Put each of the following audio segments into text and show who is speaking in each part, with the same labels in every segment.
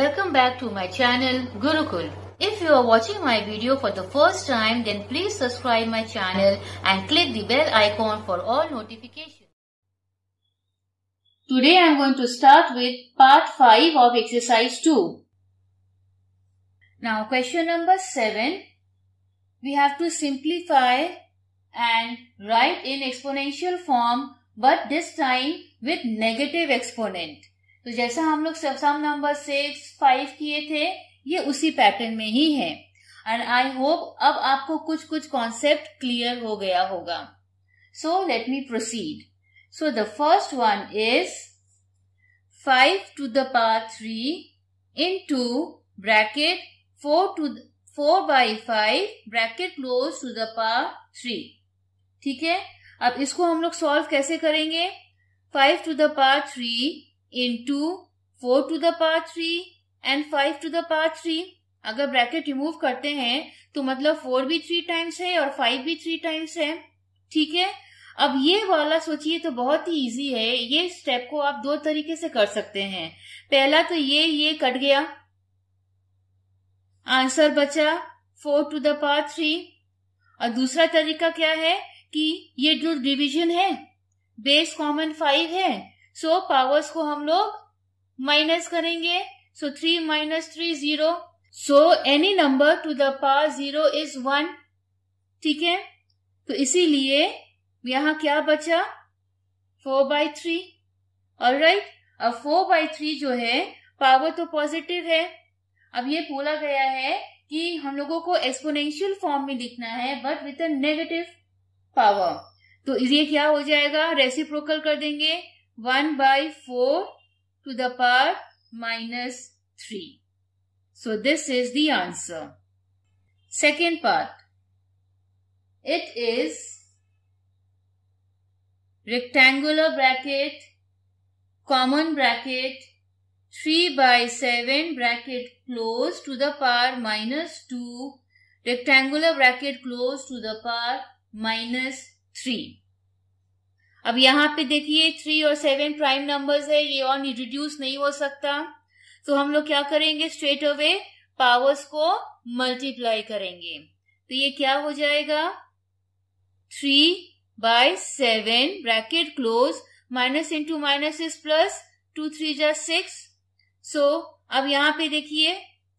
Speaker 1: Welcome back to my channel Gurukul. If you are watching my video for the first time then please subscribe my channel and click the bell icon for all notifications. Today I am going to start with part 5 of exercise 2. Now question number 7. We have to simplify and write in exponential form but this time with negative exponent. तो जैसा हम लोग सम number six five किए थे ये उसी pattern में ही है एंड आई होप अब आपको कुछ कुछ कॉन्सेप्ट क्लियर हो गया होगा so let me proceed so the first one is five to the power three in into bracket four two four by five bracket close to the power three ठीक है अब इसको हम लोग सॉल्व कैसे करेंगे five to the power three into four to the power three and five to the power three अगर bracket remove करते हैं तो मतलब फोर भी थ्री टाइम्स है और फाइव भी थ्री टाइम्स है ठीक है अब ये वाला सोचिए तो बहुत ही इजी है ये स्टेप को आप दो तरीके से कर सकते हैं पहला तो ये ये कट गया आंसर बचा four to the power three और दूसरा तरीका क्या है कि ये जो डिवीजन है बेस कॉमन फाइव है सो so, पावर्स को हम लोग माइनस करेंगे so three minus three zero so any number to the power zero is one ठीक है तो इसीलिए यहां क्या बचा फोर बाय थ्री और राइट अब फोर बाय थ्री जो है पावर तो पॉजिटिव है अब ये बोला गया है कि हम लोगों को एक्सपोनेंशियल फॉर्म में लिखना है but with a negative power तो ये क्या हो जाएगा रेसिप्रोकल कर देंगे 1 by 4 to the power minus 3. So this is the answer. Second part. It is rectangular bracket, common bracket, 3 by 7 bracket close to the power minus 2, rectangular bracket close to the power minus 3. अब यहाँ पे देखिए three और seven prime numbers है ये और reduce नहीं हो सकता तो हम लोग क्या करेंगे स्ट्रेट अवे पावर्स को मल्टीप्लाई करेंगे तो ये क्या हो जाएगा three by seven bracket close minus into minus is plus two three जा सिक्स सो अब यहाँ पे देखिए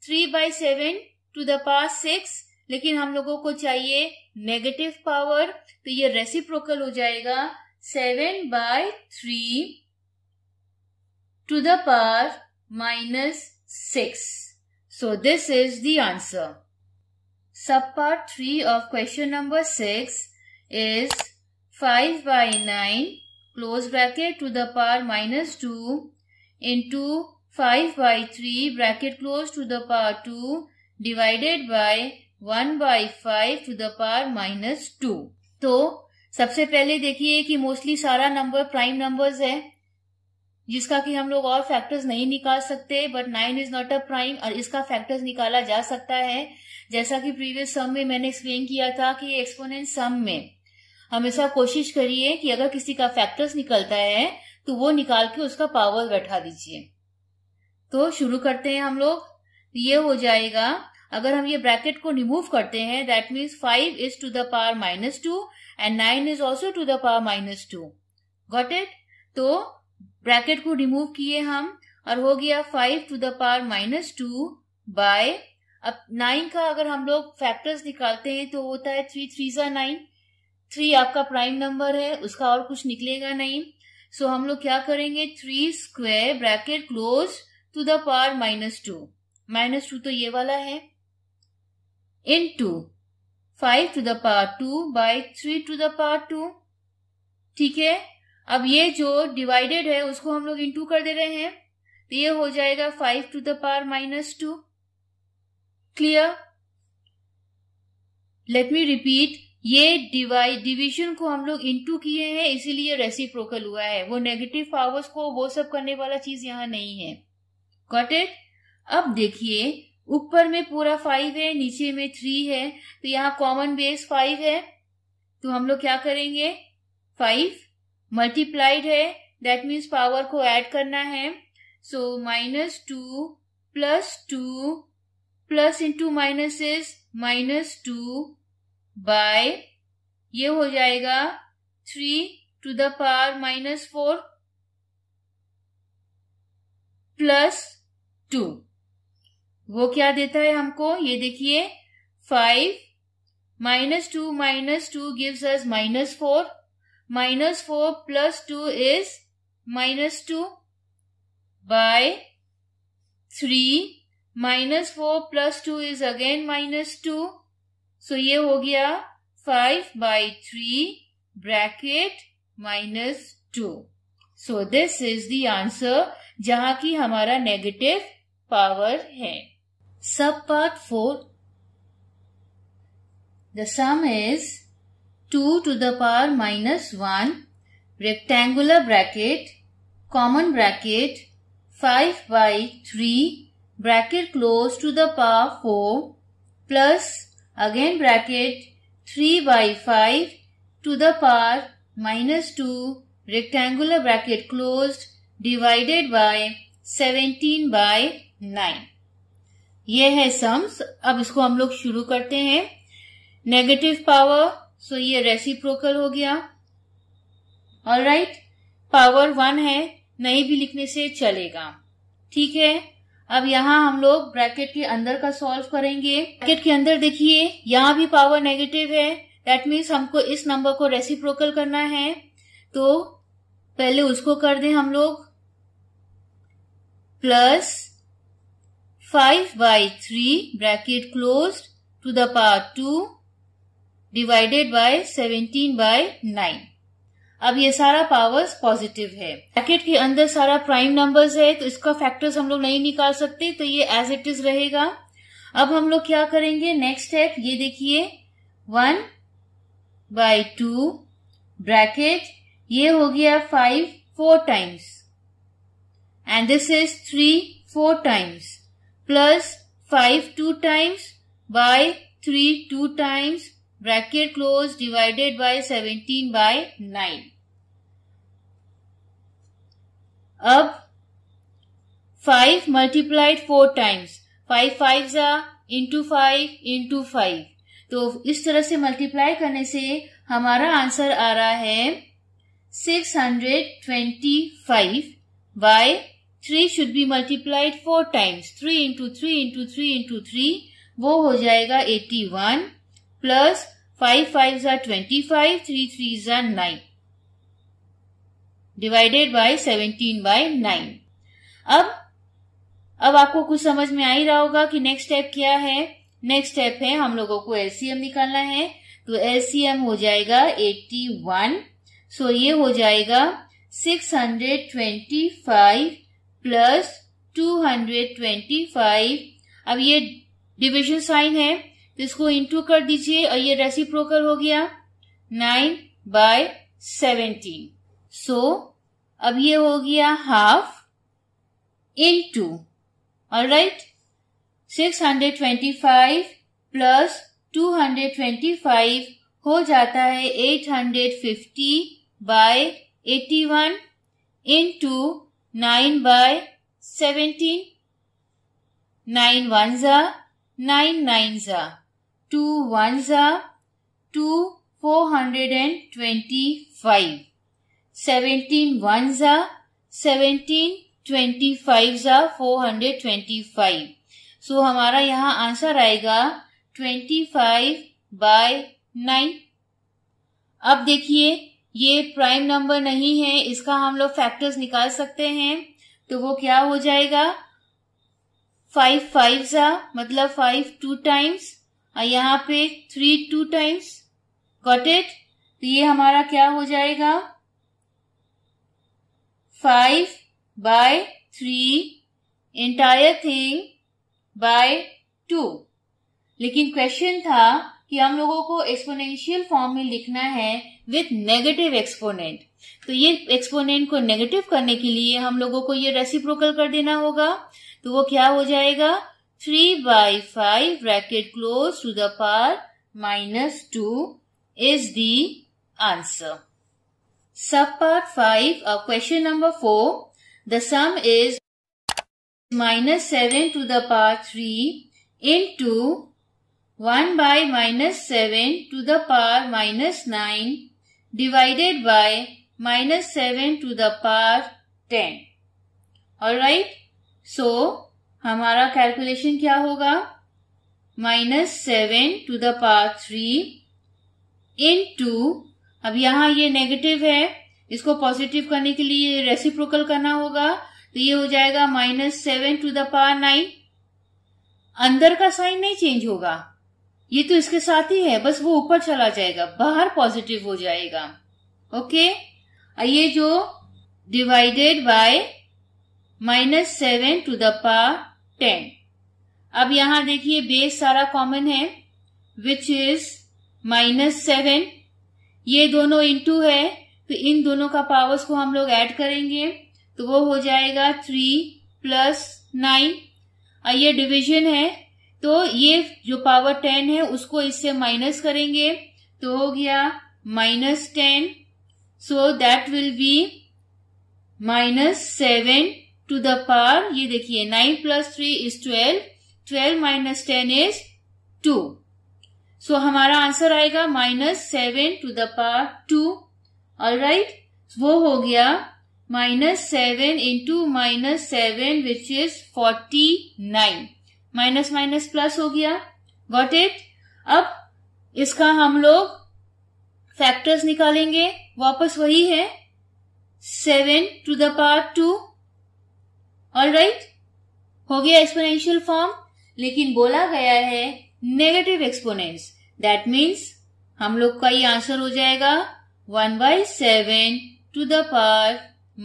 Speaker 1: three by seven to the power six लेकिन हम लोगों को चाहिए नेगेटिव पावर तो ये रेसिप्रोकल हो जाएगा 7 by 3 to the power minus 6. So this is the answer. Subpart 3 of question number 6 is 5 by 9 close bracket to the power minus 2 into 5 by 3 bracket close to the power 2 divided by 1 by 5 to the power minus 2. So सबसे पहले देखिए कि mostly सारा number prime numbers है जिसका कि हम लोग और फैक्टर्स नहीं निकाल सकते but nine is not a prime और इसका फैक्टर्स निकाला जा सकता है जैसा कि प्रीवियस सम में मैंने एक्सप्लेन किया था कि एक्सपोनेंट सम में हमेशा कोशिश करिए कि अगर किसी का फैक्टर्स निकलता है तो वो निकाल के उसका पावर बैठा दीजिए तो शुरू करते हैं हम लोग ये हो जाएगा अगर हम ये ब्रैकेट को रिमूव करते हैं that means five is to the power minus two and nine is also to the power minus two got it तो ब्रैकेट को रिमूव किए हम और हो गया five to the power minus two by अब नाइन का अगर हम लोग फैक्टर्स निकालते हैं तो होता है थ्री थ्री सा नाइन थ्री आपका प्राइम नंबर है उसका और कुछ निकलेगा नहीं सो so, हम लोग क्या करेंगे three square bracket close to the power minus two minus two तो ये वाला है into 5 to the power 2 by 3 to the power 2 ठीक है अब ये जो डिवाइडेड है उसको हम लोग इंटू कर दे रहे हैं तो ये हो जाएगा 5 to the power minus two clear let me repeat ये डिवाइड डिविजन को हम लोग इंटू किए हैं इसीलिए रेसिप्रोकल हुआ है वो नेगेटिव पावर्स को वो सब करने वाला चीज यहां नहीं है गॉट इट अब देखिए ऊपर में पूरा फाइव है नीचे में थ्री है तो यहाँ कॉमन बेस फाइव है तो हम लोग क्या करेंगे फाइव मल्टीप्लाइड है दैट मीन्स पावर को ऐड करना है so minus two plus two plus into minus is minus two by ये हो जाएगा three to the power minus four plus two वो क्या देता है हमको ये देखिए five minus two minus two gives as minus four minus four plus two is minus two by three minus four plus two is again minus two सो ये हो गया five by three bracket minus two so this is the answer जहां की हमारा negative power है Subpart 4 The sum is 2 to the power minus 1 rectangular bracket common bracket 5 by 3 bracket close to the power 4 plus again bracket 3 by 5 to the power minus 2 rectangular bracket closed divided by 17 by 9. ये है sums अब इसको हम लोग शुरू करते हैं negative power so ये रेसिप्रोकल हो गया ऑल राइट पावर वन है नहीं भी लिखने से चलेगा ठीक है अब यहाँ हम लोग ब्रैकेट के अंदर का सॉल्व करेंगे ब्रैकेट के अंदर देखिए यहाँ भी पावर नेगेटिव है दैट मीन्स हमको इस नंबर को रेसिप्रोकल करना है तो पहले उसको कर दें हम लोग plus 5 by 3 bracket closed to the power 2 divided by 17 by 9 अब ये सारा पावर्स पॉजिटिव है ब्रैकेट के अंदर सारा प्राइम नंबर्स है तो इसका फैक्टर्स हम लोग नहीं निकाल सकते तो ये एज इट इज रहेगा अब हम लोग क्या करेंगे नेक्स्ट स्टेप ये देखिए वन बाय टू ब्रैकेट ये हो गया five four times and this is three four times plus five two times by three two times bracket close divided by seventeen by nine अब five multiplied four times five five जा into five into five तो इस तरह से multiply करने से हमारा answer आ रहा है six hundred twenty five by three should be multiplied four times three into three into three into three वो हो जाएगा eighty one plus five five जार ट्वेंटी फाइव थ्री थ्री जार nine divided by seventeen by nine अब अब आपको कुछ समझ में आ ही रहा होगा कि नेक्स्ट स्टेप क्या है नेक्स्ट स्टेप है हम लोगों को एलसीएम निकालना है तो एलसीएम हो जाएगा एट्टी वन सो ये हो जाएगा six hundred twenty five plus two hundred twenty five अब ये डिविजन साइन है तो इसको इंटू कर दीजिए और ये रेसिप्रोकल हो गया नाइन बाय सेवेंटीन सो अब ये हो गया हाफ इन टू और right six hundred twenty five plus two hundred twenty five हो जाता है eight hundred fifty by eighty one in two nine by seventeen nine one जा नाइन नाइन जा टू वन जा two four hundred and twenty five seventeen one जा seventeen twenty five जा four hundred twenty five so हमारा यहाँ answer आएगा twenty five bye nine अब देखिए ये प्राइम नंबर नहीं है इसका हम लोग फैक्टर्स निकाल सकते हैं तो वो क्या हो जाएगा फाइव फाइव सा मतलब फाइव टू टाइम्स और यहाँ पे three two times got it तो ये हमारा क्या हो जाएगा five by three entire thing by two लेकिन क्वेश्चन था कि हम लोगों को एक्सपोनेंशियल फॉर्म में लिखना है विथ नेगेटिव एक्सपोनेंट तो ये एक्सपोनेंट को नेगेटिव करने के लिए हम लोगों को ये रेसिप्रोकल कर देना होगा तो वो क्या हो जाएगा three by five bracket close to the power minus two is the answer sub part five और question number four the sum is seven to the power three in two 1 by minus 7 to the power minus 9 divided by minus 7 to the power 10. Alright? So, हमारा calculation क्या होगा minus seven to the power three in two अब यहां ये negative है इसको positive करने के लिए रेसिप्रोकल करना होगा तो ये हो जाएगा minus seven to the power nine अंदर का साइन नहीं चेंज होगा ये तो इसके साथ ही है बस वो ऊपर चला जाएगा बाहर पॉजिटिव हो जाएगा ओके ये जो divided by minus seven to the power ten अब यहां देखिए बेस सारा कॉमन है विच इज माइनस सेवन ये दोनों इंटू है तो इन दोनों का पावर्स को हम लोग ऐड करेंगे तो वो हो जाएगा थ्री प्लस नाइन ये डिविजन है तो ये जो पावर टेन है उसको इससे माइनस करेंगे तो हो गया minus ten so that will be minus seven to the power ये देखिए nine plus three is twelve twelve minus ten is two so हमारा आंसर आएगा minus seven to the power two all right वो हो गया minus seven into minus seven which is forty nine minus minus plus हो गया got it अब इसका हम लोग फैक्टर्स निकालेंगे वापस वही है seven to the power two all right हो गया एक्सपोनेंशियल फॉर्म लेकिन बोला गया है नेगेटिव एक्सपोनेंट्स दैट मीन्स हम लोग का ये आंसर हो जाएगा one by seven to the power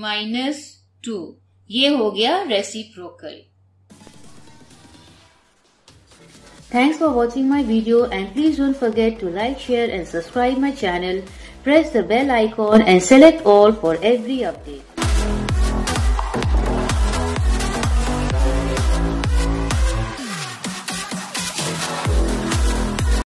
Speaker 1: minus two ये हो गया reciprocal Thanks for watching my video and please don't forget to like, share and subscribe my channel. Press the bell icon and select all for every update.